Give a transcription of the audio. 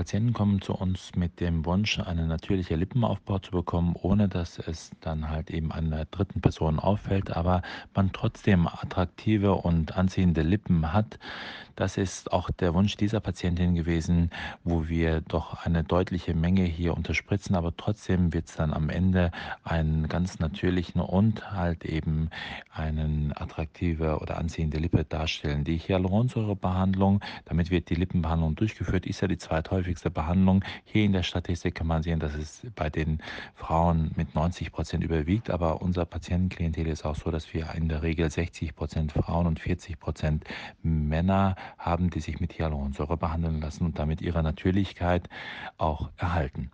Patienten kommen zu uns mit dem Wunsch, einen natürlichen Lippenaufbau zu bekommen, ohne dass es dann halt eben einer dritten Person auffällt, aber man trotzdem attraktive und anziehende Lippen hat. Das ist auch der Wunsch dieser Patientin gewesen, wo wir doch eine deutliche Menge hier unterspritzen, aber trotzdem wird es dann am Ende einen ganz natürlichen und halt eben einen attraktive oder anziehende Lippe darstellen. Die Hyaluronsäurebehandlung, damit wird die Lippenbehandlung durchgeführt, ist ja die zweithäufigste Behandlung. Hier in der Statistik kann man sehen, dass es bei den Frauen mit 90 Prozent überwiegt, aber unser Patientenklientel ist auch so, dass wir in der Regel 60 Prozent Frauen und 40 Prozent Männer haben, die sich mit Hyaluronsäure behandeln lassen und damit ihre Natürlichkeit auch erhalten.